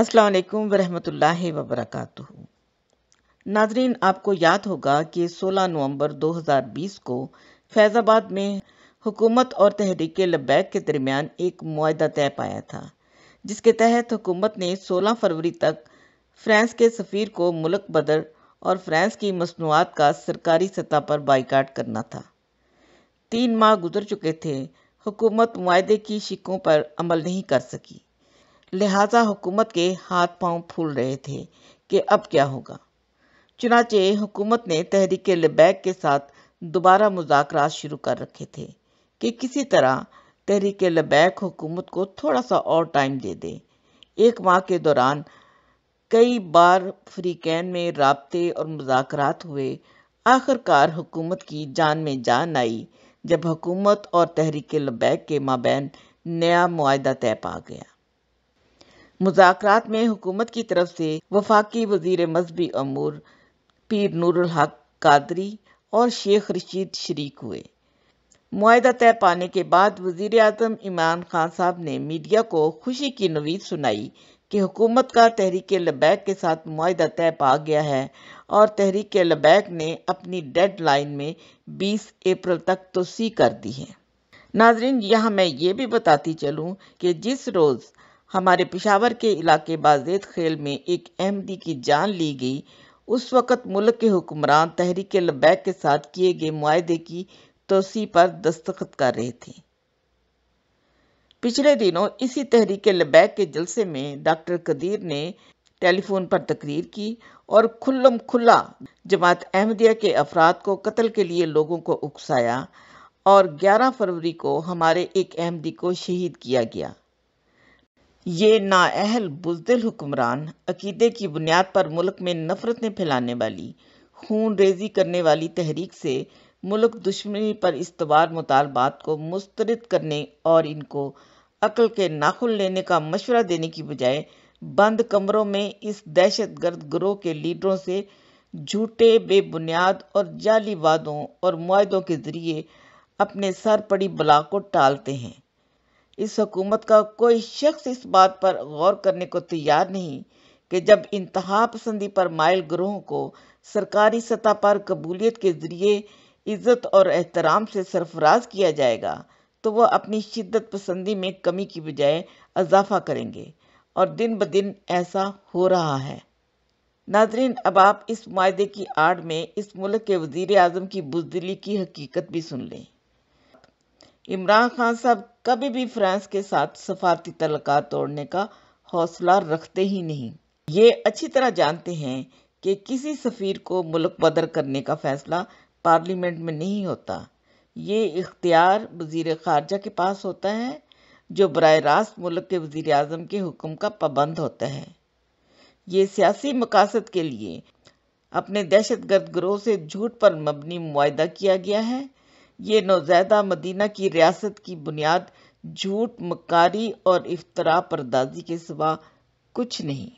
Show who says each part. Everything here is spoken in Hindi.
Speaker 1: असलकम वालेकुम वरहमतुल्लाहि नाजरीन आपको याद होगा कि 16 नवंबर 2020 को फैज़ाबाद में हुकूमत और तहरीक लबैक के दरमियान एक माहा तय पाया था जिसके तहत हुकूमत ने 16 फरवरी तक फ्रांस के सफ़ीर को मुल्क बदर और फ्रांस की मसनूआत का सरकारी सतह पर बाइकाट करना था तीन माह गुजर चुके थे हुकूमत माहे की शिकों पर अमल नहीं कर सकी लिहाजा हुकूमत के हाथ पांव फूल रहे थे कि अब क्या होगा चुनाचे हुकूमत ने तहरीक लबैक के साथ दोबारा मुजाकर शुरू कर रखे थे कि किसी तरह तहरीक लबैक हुकूमत को थोड़ा सा और टाइम दे दे एक माह के दौरान कई बार फ्रीकैन में रबते और मुजात हुए आखिरकार हुकूमत की जान में जान आई जब हुकूमत और तहरीक लबैक के माबेन नया माहा तय पा गया मुजाकर में हुकूमत की तरफ से वफाकी वजीर मजहबी अमूर पीर नूरुल हक कादरी और शेख रशीद शरीक हुए माहा तय पाने के बाद वजीर अजम इमरान खान साहब ने मीडिया को खुशी की नवीद सुनाई कि हुकूमत का तहरीक लबैक के साथ माहा तय पा गया है और तहरीक लबैक ने अपनी डेड लाइन में 20 अप्रैल तक तोसी कर दी है नाजरीन यहाँ मैं ये भी बताती चलूँ कि जिस रोज़ हमारे पिशावर के इलाके बाजेद खेल में एक अहमदी की जान ली गई उस वक़्त मुल्क के हुक्मरान तहरीक लबैक के साथ किए गए मुआदे की तोसी पर दस्तखत कर रहे थे पिछले दिनों इसी तहरीक लबैक के जलसे में डॉक्टर कदीर ने टेलीफोन पर तकरीर की और खुल्लम खुल्ला जमात अहमदिया के अफराद को कत्ल के लिए लोगों को उकसाया और 11 फरवरी को हमारे एक अहमदी को शहीद किया गया ये नाअहल बुजदिल हुक्मरान अकीदे की बुनियाद पर मुल्क में नफरतें फैलाने वाली खून रेजी करने वाली तहरीक से मुल्क दुश्मनी पर इस्तवार मुतालबात को मुस्तरद करने और इनको अक्ल के नाखुन लेने का मशवरा देने की बजाय बंद कमरों में इस दहशत गर्द ग्रोह के लीडरों से झूठे बेबुनियाद और जाली वादों और माहों के ज़रिए अपने सर पड़ी बला को टालते हैं इस हुकूमत का कोई शख्स इस बात पर गौर करने को तैयार नहीं कि जब इंतहा पसंदी पर मायल ग्रोहों को सरकारी सतह पर कबूलियत के ज़रिए इज़्ज़त और एहतराम से सरफराज किया जाएगा तो वह अपनी शिद्दत पसंदी में कमी की बजाय अजाफा करेंगे और दिन ब दिन ऐसा हो रहा है नाजरीन अब आप इस माहे की आड़ में इस मुल्क के वजीर अजम की बुजदिली की हकीकत भी सुन लें इमरान खान साहब कभी भी फ्रांस के साथ सफारती तलक तोड़ने का हौसला रखते ही नहीं ये अच्छी तरह जानते हैं कि किसी सफ़ीर को मुल्क बदर करने का फैसला पार्लियामेंट में नहीं होता ये इख्तियार वजीर खारजा के पास होता है जो बर रास्त मुल्क के वज़ी अजम के हुक्म का पाबंद होता है ये सियासी मकासद के लिए अपने दहशत गर्द ग्रोह से झूठ पर मबनी मुआदा किया गया है ये नौजैदा मदीना की रियासत की बुनियाद झूठ मकारी और इफ्तरा परदाजी के सिवा कुछ नहीं